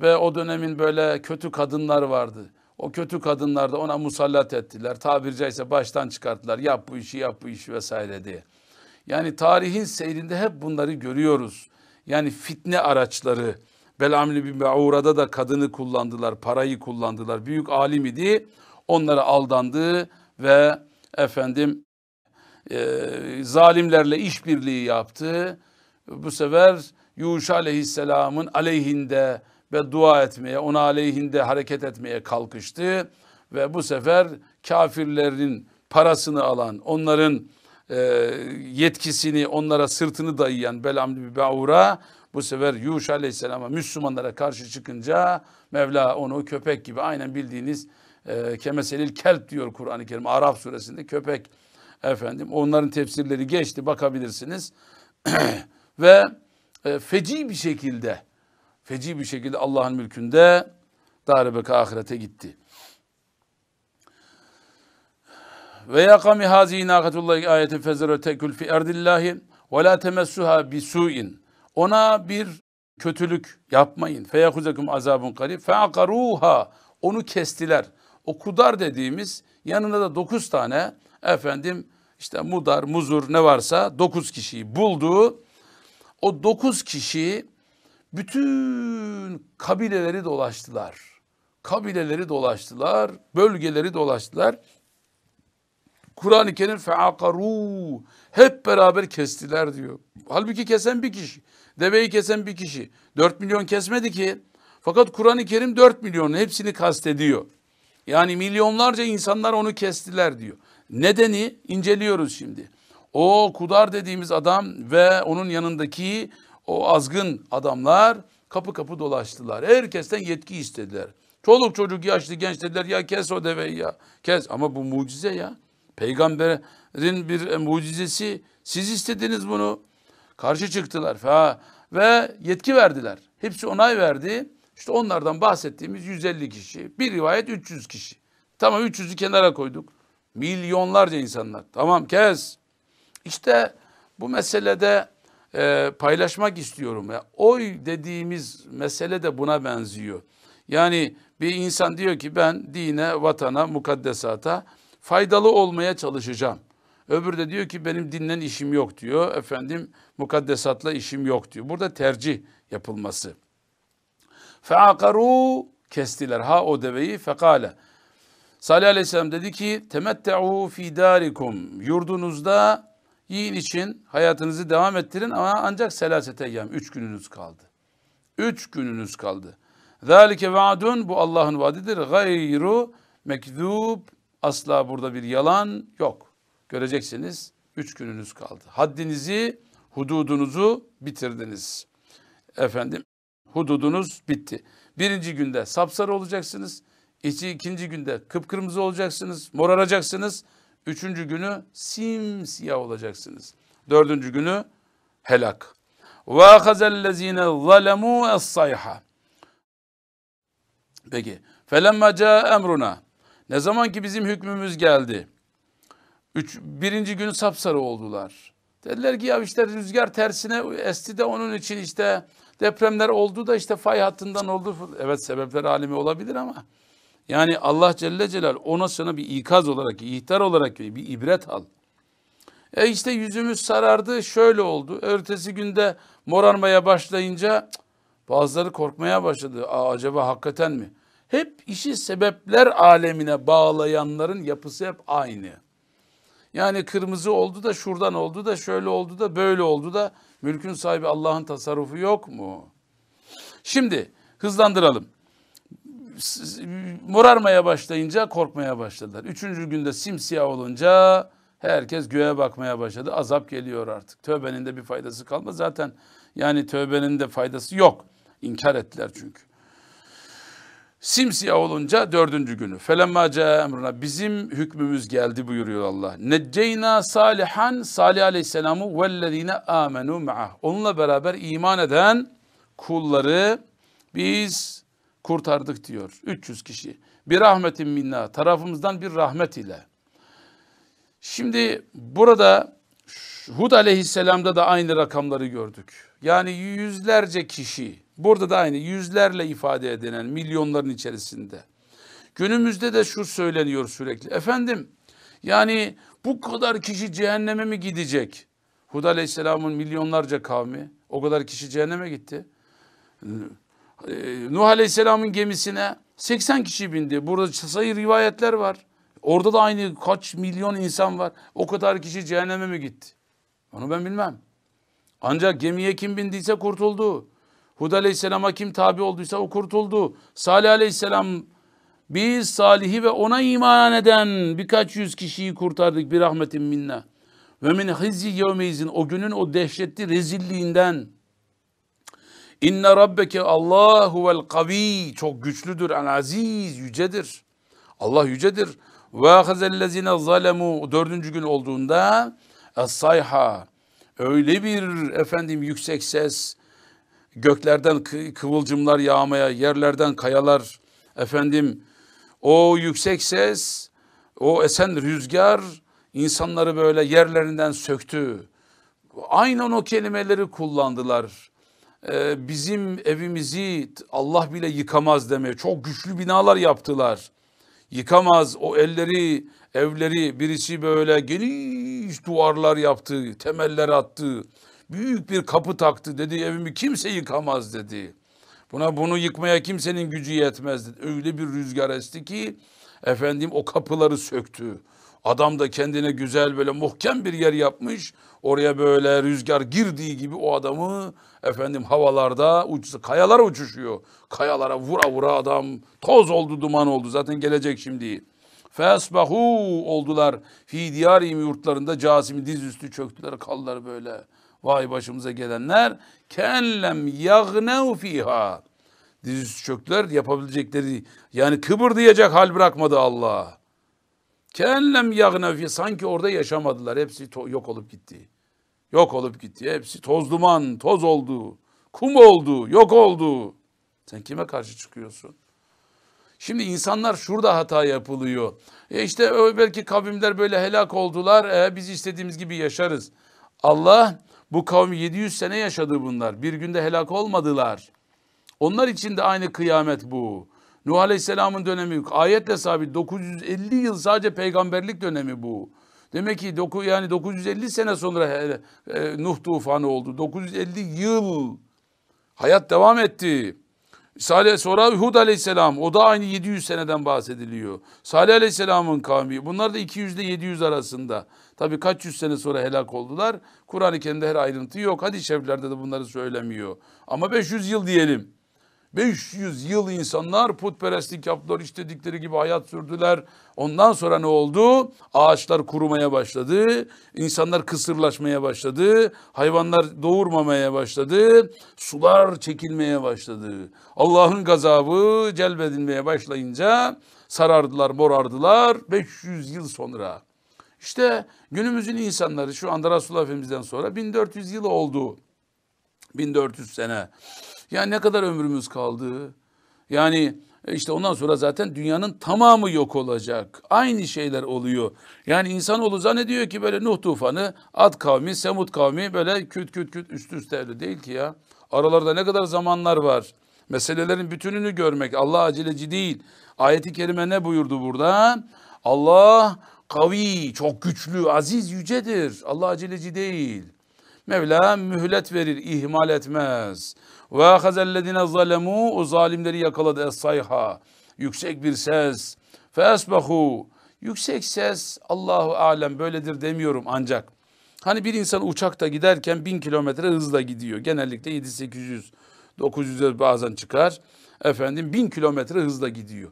ve o dönemin böyle kötü kadınlar vardı. O kötü kadınlar da ona musallat ettiler. Tabiri caizse baştan çıkarttılar. Yap bu işi, yap bu işi vesaire diye. Yani tarihin seyrinde hep bunları görüyoruz. Yani fitne araçları. Belamli bin Be'ura'da da kadını kullandılar, parayı kullandılar. Büyük alim idi. Onlara aldandı ve efendim e, zalimlerle işbirliği yaptı. Bu sefer Yuşa aleyhisselamın aleyhinde ve dua etmeye, ona aleyhinde hareket etmeye kalkıştı. Ve bu sefer kafirlerin parasını alan, onların e, yetkisini, onlara sırtını dayayan Belamli bir Baura bu sefer Yuş Aleyhisselam'a Müslümanlara karşı çıkınca Mevla onu köpek gibi aynen bildiğiniz e, kemeselil kelp diyor Kur'an-ı Kerim Araf suresinde köpek efendim onların tefsirleri geçti bakabilirsiniz ve e, feci bir şekilde feci bir şekilde Allah'ın mülkünde darbe ahirete gitti. Ve yakami hazi nakatullahi ayeti fezere tekül fi erdillahi ve la temessuha bi suin. Ona bir kötülük yapmayın. Feyakuzekum azabun karib. Feakaruha. Onu kestiler. O kudar dediğimiz yanında da dokuz tane efendim işte mudar, muzur ne varsa dokuz kişiyi buldu. O dokuz kişi bütün kabileleri dolaştılar. Kabileleri dolaştılar, bölgeleri dolaştılar. Kur'an-ı Kerim feakaru hep beraber kestiler diyor. Halbuki kesen bir kişi. Deveyi kesen bir kişi. 4 milyon kesmedi ki. Fakat Kur'an-ı Kerim 4 milyon hepsini kastediyor. Yani milyonlarca insanlar onu kestiler diyor. Nedeni inceliyoruz şimdi. O Kudar dediğimiz adam ve onun yanındaki o azgın adamlar kapı kapı dolaştılar. Herkesten yetki istediler. Çoluk çocuk yaşlı genç dediler ya kes o deveyi ya. Kes ama bu mucize ya. Peygamberin bir e, mucizesi. Siz istediniz bunu. Karşı çıktılar fa ve yetki verdiler. Hepsi onay verdi. İşte onlardan bahsettiğimiz 150 kişi. Bir rivayet 300 kişi. Tamam 300'ü kenara koyduk. Milyonlarca insanlar. Tamam kes. İşte bu meselede e, paylaşmak istiyorum. Yani oy dediğimiz mesele de buna benziyor. Yani bir insan diyor ki ben dine, vatana, mukaddesata faydalı olmaya çalışacağım. Öbürü de diyor ki benim dinlen işim yok diyor. Efendim mukaddesatla işim yok diyor. Burada tercih yapılması. Feakaru kestiler ha o deveyi fekale. Salih Aleyhisselam dedi ki temette'u fi darikum yurdunuzda Yiyin için hayatınızı devam ettirin ama ancak selasete yem. Üç gününüz kaldı. Üç gününüz kaldı. Zalike vaadun bu Allah'ın vaadidir. Gayru mekzub asla burada bir yalan yok. Göreceksiniz üç gününüz kaldı. Haddinizi hududunuzu bitirdiniz. Efendim hududunuz bitti. Birinci günde sapsarı olacaksınız. İki, ikinci günde kıpkırmızı olacaksınız. Moraracaksınız. Üçüncü günü simsiyah olacaksınız. Dördüncü günü helak. وَاَخَزَ الَّذ۪ينَ ظَلَمُوا الصَّيْحَ Peki. فَلَمَّا جَاءَ emruna. Ne zaman ki bizim hükmümüz geldi. Üç, birinci gün sapsarı oldular. Dediler ki ya işte rüzgar tersine esti de onun için işte depremler oldu da işte fay hattından oldu. Evet sebepler alimi olabilir ama yani Allah Celle Celal ona sana bir ikaz olarak, ihtar olarak bir ibret al. E işte yüzümüz sarardı, şöyle oldu. Ertesi günde morarmaya başlayınca bazıları korkmaya başladı. Aa, acaba hakikaten mi? Hep işi sebepler alemine bağlayanların yapısı hep aynı. Yani kırmızı oldu da şuradan oldu da şöyle oldu da böyle oldu da mülkün sahibi Allah'ın tasarrufu yok mu? Şimdi hızlandıralım morarmaya başlayınca korkmaya başladılar. Üçüncü günde simsiyah olunca herkes göğe bakmaya başladı. Azap geliyor artık. Tövbenin de bir faydası kalmadı Zaten yani tövbenin de faydası yok. İnkar ettiler çünkü. Simsiyah olunca dördüncü günü. Felemma ca emruna bizim hükmümüz geldi buyuruyor Allah. Necceyna salihan salih aleyhisselamı vellezine amenu ma'ah. Onunla beraber iman eden kulları biz kurtardık diyor. 300 kişi. Bir rahmetin minna tarafımızdan bir rahmet ile. Şimdi burada Hud aleyhisselamda da aynı rakamları gördük. Yani yüzlerce kişi burada da aynı yüzlerle ifade edilen milyonların içerisinde. Günümüzde de şu söyleniyor sürekli. Efendim yani bu kadar kişi cehenneme mi gidecek? Hud aleyhisselamın milyonlarca kavmi o kadar kişi cehenneme gitti. Ee, Nuh Aleyhisselam'ın gemisine 80 kişi bindi. Burada sayı rivayetler var. Orada da aynı kaç milyon insan var. O kadar kişi cehenneme mi gitti? Onu ben bilmem. Ancak gemiye kim bindiyse kurtuldu. Hud Aleyhisselam'a kim tabi olduysa o kurtuldu. Salih Aleyhisselam biz Salih'i ve ona iman eden birkaç yüz kişiyi kurtardık bir rahmetin minna. Ve min hizzi yevmeyizin o günün o dehşetli rezilliğinden İnne rabbeke Allahu vel kavi çok güçlüdür en aziz yücedir. Allah yücedir. Ve hazellezine zalemu dördüncü gün olduğunda sayha öyle bir efendim yüksek ses göklerden kıvılcımlar yağmaya yerlerden kayalar efendim o yüksek ses o esen rüzgar insanları böyle yerlerinden söktü. Aynen o kelimeleri kullandılar. Ee, bizim evimizi Allah bile yıkamaz demeye çok güçlü binalar yaptılar. Yıkamaz o elleri evleri birisi böyle geniş duvarlar yaptı temeller attı büyük bir kapı taktı dedi evimi kimse yıkamaz dedi. Buna bunu yıkmaya kimsenin gücü yetmez dedi. Öyle bir rüzgar esti ki efendim o kapıları söktü. Adam da kendine güzel böyle muhkem bir yer yapmış. Oraya böyle rüzgar girdiği gibi o adamı efendim havalarda uç, kayalara uçuşuyor. Kayalara vura vura adam toz oldu duman oldu zaten gelecek şimdi. Fesbahu oldular. Fi diyarihim yurtlarında casimi dizüstü çöktüler kaldılar böyle. Vay başımıza gelenler. Kellem yagnev fiha. Dizüstü çöktüler yapabilecekleri yani kıbır diyecek hal bırakmadı Allah. Kellem yagnefi sanki orada yaşamadılar. Hepsi yok olup gitti. Yok olup gitti. Hepsi toz duman, toz oldu. Kum oldu, yok oldu. Sen kime karşı çıkıyorsun? Şimdi insanlar şurada hata yapılıyor. E işte belki kavimler böyle helak oldular. E, biz istediğimiz gibi yaşarız. Allah bu kavim 700 sene yaşadı bunlar. Bir günde helak olmadılar. Onlar için de aynı kıyamet bu. Nuh Aleyhisselam'ın dönemi yok. Ayetle sabit 950 yıl sadece peygamberlik dönemi bu. Demek ki doku, yani 950 sene sonra e, Nuh tufanı oldu. 950 yıl hayat devam etti. Salih sonra Hud aleyhisselam o da aynı 700 seneden bahsediliyor. Salih aleyhisselamın kavmi bunlar da 200 ile 700 arasında. Tabi kaç yüz sene sonra helak oldular. Kur'an-ı Kerim'de her ayrıntı yok. hadis şeriflerde de bunları söylemiyor. Ama 500 yıl diyelim. 500 yıl insanlar putperestlik yaptılar, istedikleri gibi hayat sürdüler. Ondan sonra ne oldu? Ağaçlar kurumaya başladı, insanlar kısırlaşmaya başladı, hayvanlar doğurmamaya başladı, sular çekilmeye başladı. Allah'ın gazabı celbedilmeye başlayınca sarardılar, morardılar 500 yıl sonra. İşte günümüzün insanları şu anda Resulullah Efendimiz'den sonra 1400 yıl oldu. 1400 sene. Ya ne kadar ömrümüz kaldı? Yani e, işte ondan sonra zaten dünyanın tamamı yok olacak. Aynı şeyler oluyor. Yani insanoğlu zannediyor ki böyle Nuh tufanı, Ad kavmi, Semud kavmi böyle küt küt küt üst üste öyle değil ki ya. Aralarda ne kadar zamanlar var. Meselelerin bütününü görmek Allah aceleci değil. Ayeti kerime ne buyurdu burada? Allah kavi, çok güçlü, aziz, yücedir. Allah aceleci değil. Mevla mühlet verir, ihmal etmez. Ve hazellezine zalemu o zalimleri yakaladı es-sayha. Yüksek bir ses. Fesbehu. Yüksek ses Allahu alem böyledir demiyorum ancak. Hani bir insan uçakta giderken bin kilometre hızla gidiyor. Genellikle 7-800, 900'e bazen çıkar. Efendim bin kilometre hızla gidiyor.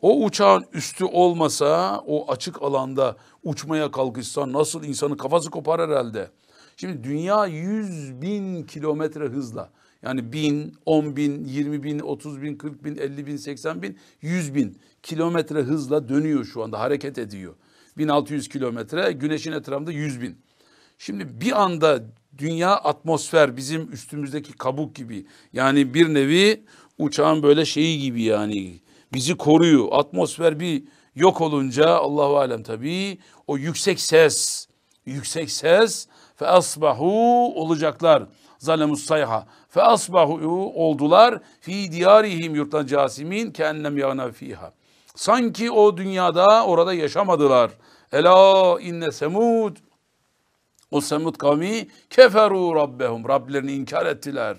O uçağın üstü olmasa o açık alanda uçmaya kalkışsa nasıl insanın kafası kopar herhalde. Şimdi dünya 100 bin kilometre hızla yani bin, on bin, yirmi bin, otuz bin, kırk bin, elli bin, seksen bin, yüz bin kilometre hızla dönüyor şu anda hareket ediyor. 1600 kilometre güneşin etrafında 100 bin. Şimdi bir anda dünya atmosfer bizim üstümüzdeki kabuk gibi. Yani bir nevi uçağın böyle şeyi gibi yani bizi koruyor. Atmosfer bir yok olunca Allahu alem tabii o yüksek ses, yüksek ses fe asbahu olacaklar zalemus sayha Fe asbahu oldular fi diyarihim yurttan casimin kennem yana fiha. Sanki o dünyada orada yaşamadılar. Ela inne semud. O semud kavmi keferu rabbehum. Rablerini inkar ettiler.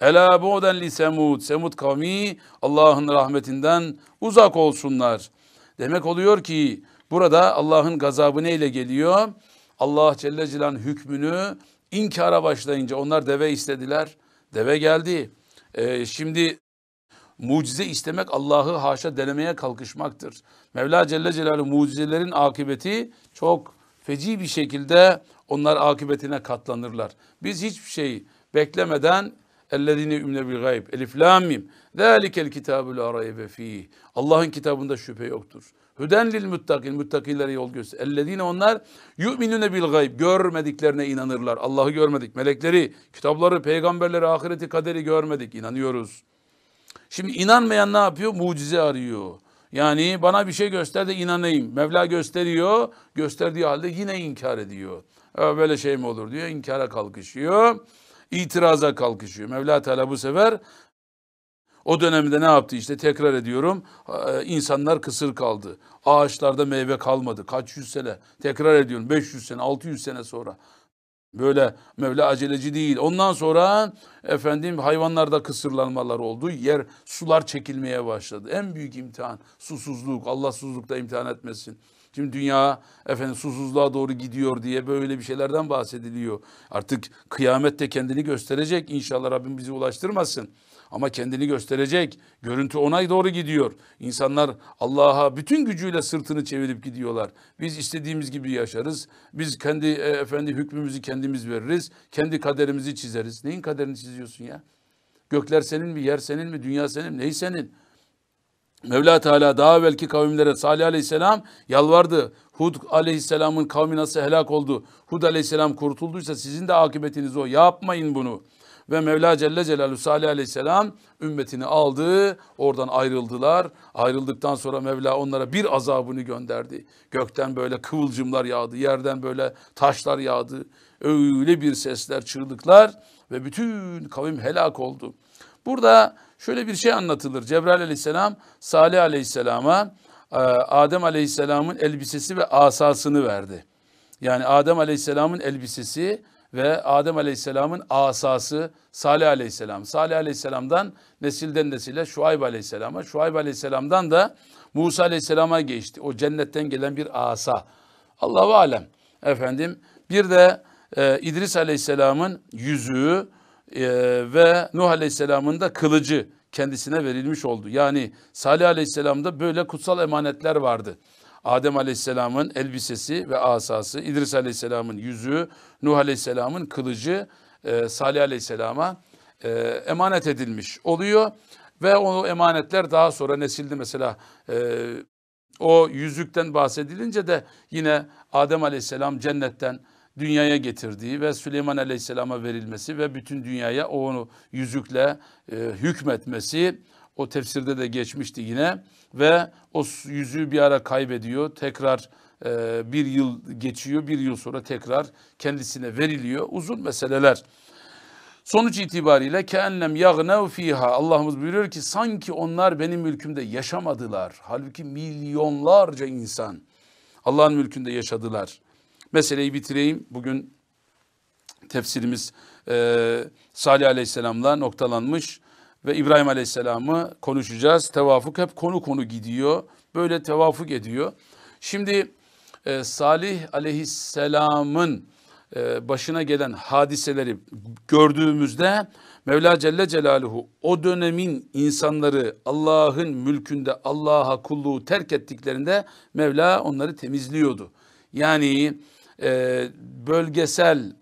Ela bu'den li semud. Semud kavmi Allah'ın rahmetinden uzak olsunlar. Demek oluyor ki burada Allah'ın gazabı neyle geliyor? Allah Celle Celal'in hükmünü inkara başlayınca onlar deve istediler. Deve geldi. E, şimdi mucize istemek Allah'ı haşa denemeye kalkışmaktır. Mevla Celle Celaluhu mucizelerin akıbeti çok feci bir şekilde onlar akıbetine katlanırlar. Biz hiçbir şey beklemeden ellezine ümne bil gayb elif lam mim zalikel kitabul araybe fihi. Allah'ın kitabında şüphe yoktur. Hüden lil muttakin. Müttakilere yol göster. Ellezine onlar yu'minune bil gayb. Görmediklerine inanırlar. Allah'ı görmedik. Melekleri, kitapları, peygamberleri, ahireti, kaderi görmedik. İnanıyoruz. Şimdi inanmayan ne yapıyor? Mucize arıyor. Yani bana bir şey göster de inanayım. Mevla gösteriyor. Gösterdiği halde yine inkar ediyor. Ee, böyle şey mi olur diyor. inkara kalkışıyor. İtiraza kalkışıyor. Mevla Teala bu sefer o dönemde ne yaptı işte tekrar ediyorum e, insanlar kısır kaldı. Ağaçlarda meyve kalmadı. Kaç yüz sene tekrar ediyorum 500 sene 600 sene sonra. Böyle Mevla aceleci değil. Ondan sonra efendim hayvanlarda kısırlanmalar oldu. Yer sular çekilmeye başladı. En büyük imtihan susuzluk. Allah susuzlukta imtihan etmesin. Şimdi dünya efendim susuzluğa doğru gidiyor diye böyle bir şeylerden bahsediliyor. Artık kıyamet de kendini gösterecek. İnşallah Rabbim bizi ulaştırmasın. Ama kendini gösterecek. Görüntü onay doğru gidiyor. İnsanlar Allah'a bütün gücüyle sırtını çevirip gidiyorlar. Biz istediğimiz gibi yaşarız. Biz kendi e, efendi hükmümüzü kendimiz veririz. Kendi kaderimizi çizeriz. Neyin kaderini çiziyorsun ya? Gökler senin mi? Yer senin mi? Dünya senin mi? Ney senin? Mevla Teala daha belki kavimlere Salih Aleyhisselam yalvardı. Hud Aleyhisselam'ın kavmi nasıl helak oldu? Hud Aleyhisselam kurtulduysa sizin de akıbetiniz o. Yapmayın bunu. Ve Mevla Celle Celaluhu Salih Aleyhisselam ümmetini aldı. Oradan ayrıldılar. Ayrıldıktan sonra Mevla onlara bir azabını gönderdi. Gökten böyle kıvılcımlar yağdı. Yerden böyle taşlar yağdı. Öyle bir sesler, çığlıklar ve bütün kavim helak oldu. Burada şöyle bir şey anlatılır. Cebrail aleyhisselam Salih aleyhisselama e, Adem aleyhisselamın elbisesi ve asasını verdi. Yani Adem aleyhisselamın elbisesi ve Adem Aleyhisselam'ın asası Salih Aleyhisselam. Salih Aleyhisselam'dan nesilden nesile Şuayb Aleyhisselam'a, Şuayb Aleyhisselam'dan da Musa Aleyhisselam'a geçti. O cennetten gelen bir asa. Allahu alem. Efendim bir de e, İdris Aleyhisselam'ın yüzüğü e, ve Nuh Aleyhisselam'ın da kılıcı kendisine verilmiş oldu. Yani Salih Aleyhisselam'da böyle kutsal emanetler vardı. Adem Aleyhisselam'ın elbisesi ve asası, İdris Aleyhisselam'ın yüzüğü, Nuh Aleyhisselam'ın kılıcı e, Salih Aleyhisselam'a e, emanet edilmiş oluyor. Ve o emanetler daha sonra nesildi mesela e, o yüzükten bahsedilince de yine Adem Aleyhisselam cennetten dünyaya getirdiği ve Süleyman Aleyhisselam'a verilmesi ve bütün dünyaya o onu yüzükle e, hükmetmesi o tefsirde de geçmişti yine ve o yüzüğü bir ara kaybediyor. Tekrar e, bir yıl geçiyor. Bir yıl sonra tekrar kendisine veriliyor. Uzun meseleler. Sonuç itibariyle keenlem yagnev fiha. Allah'ımız buyuruyor ki sanki onlar benim mülkümde yaşamadılar. Halbuki milyonlarca insan Allah'ın mülkünde yaşadılar. Meseleyi bitireyim. Bugün tefsirimiz e, Salih Aleyhisselam'la noktalanmış ve İbrahim Aleyhisselam'ı konuşacağız. Tevafuk hep konu konu gidiyor. Böyle tevafuk ediyor. Şimdi e, Salih Aleyhisselam'ın e, başına gelen hadiseleri gördüğümüzde Mevla Celle Celaluhu o dönemin insanları Allah'ın mülkünde Allah'a kulluğu terk ettiklerinde Mevla onları temizliyordu. Yani e, bölgesel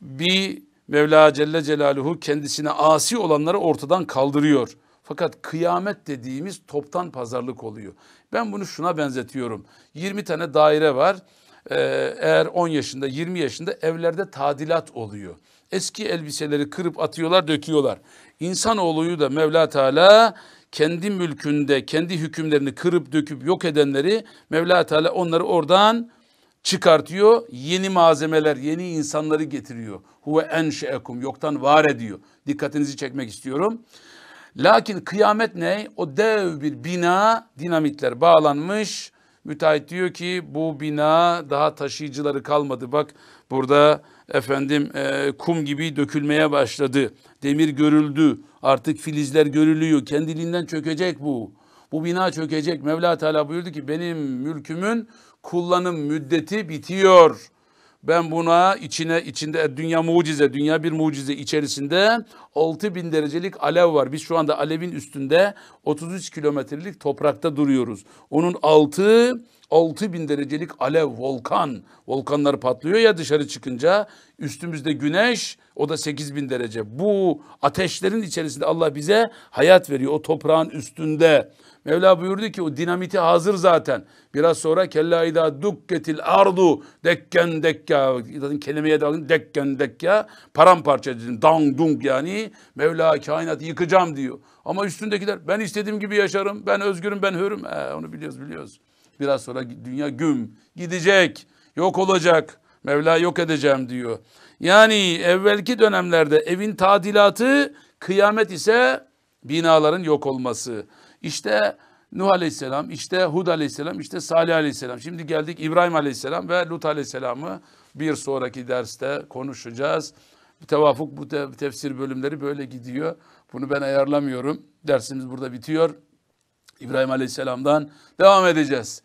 bir Mevla Celle Celaluhu kendisine asi olanları ortadan kaldırıyor. Fakat kıyamet dediğimiz toptan pazarlık oluyor. Ben bunu şuna benzetiyorum. 20 tane daire var. Ee, eğer 10 yaşında 20 yaşında evlerde tadilat oluyor. Eski elbiseleri kırıp atıyorlar döküyorlar. İnsanoğluyu da Mevla Teala kendi mülkünde kendi hükümlerini kırıp döküp yok edenleri Mevla Teala onları oradan çıkartıyor. Yeni malzemeler, yeni insanları getiriyor. Huve enşeekum yoktan var ediyor. Dikkatinizi çekmek istiyorum. Lakin kıyamet ne? O dev bir bina dinamitler bağlanmış. Müteahhit diyor ki bu bina daha taşıyıcıları kalmadı. Bak burada efendim e, kum gibi dökülmeye başladı. Demir görüldü. Artık filizler görülüyor. Kendiliğinden çökecek bu. Bu bina çökecek. Mevla Teala buyurdu ki benim mülkümün kullanım müddeti bitiyor. Ben buna içine içinde e, dünya mucize, dünya bir mucize içerisinde 6000 derecelik alev var. Biz şu anda alevin üstünde 33 kilometrelik toprakta duruyoruz. Onun altı 6000 derecelik alev volkan. Volkanlar patlıyor ya dışarı çıkınca üstümüzde güneş o da 8000 derece. Bu ateşlerin içerisinde Allah bize hayat veriyor o toprağın üstünde. Mevla buyurdu ki o dinamiti hazır zaten. Biraz sonra kella idâ dukketil ardu dekken dekka. Kelimeye de bakın dekken dekka. Paramparça dedin. Dang dung yani. Mevla kainatı yıkacağım diyor. Ama üstündekiler ben istediğim gibi yaşarım. Ben özgürüm ben hürüm. Ee, onu biliyoruz biliyoruz. Biraz sonra dünya güm gidecek. Yok olacak. Mevla yok edeceğim diyor. Yani evvelki dönemlerde evin tadilatı kıyamet ise binaların yok olması. İşte Nuh Aleyhisselam, işte Hud Aleyhisselam, işte Salih Aleyhisselam. Şimdi geldik İbrahim Aleyhisselam ve Lut Aleyhisselam'ı bir sonraki derste konuşacağız. Tevafuk bu tefsir bölümleri böyle gidiyor. Bunu ben ayarlamıyorum. Dersimiz burada bitiyor. İbrahim Aleyhisselam'dan devam edeceğiz.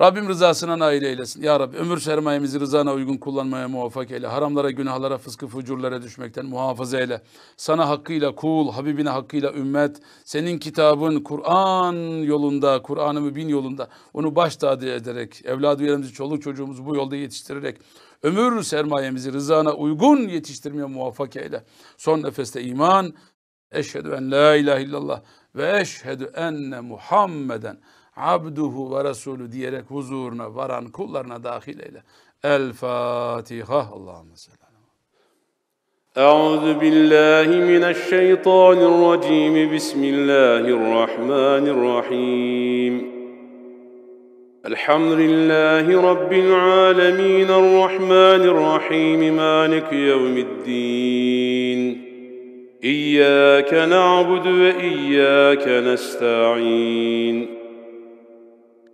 Rabbim rızasına nail eylesin. Ya Rabbi ömür sermayemizi rızana uygun kullanmaya muvaffak eyle. Haramlara, günahlara, fıskı, fucurlara düşmekten muhafaza eyle. Sana hakkıyla kul, Habibine hakkıyla ümmet, senin kitabın Kur'an yolunda, kuran bin yolunda onu baş tacı ederek, evladı yerimizi, çoluk çocuğumuzu bu yolda yetiştirerek ömür sermayemizi rızana uygun yetiştirmeye muvaffak eyle. Son nefeste iman, eşhedü en la ilahe illallah ve eşhedü enne Muhammeden abduhu ve Resulü diyerek huzuruna varan kullarına dahil eyle. El Fatiha. Allahu Teala. Euzu billahi من الشيطان الرجيم بسم الحمد لله رب العالمين الرحمن الرحيم مالك يوم الدين إياك نعبد وإياك نستعين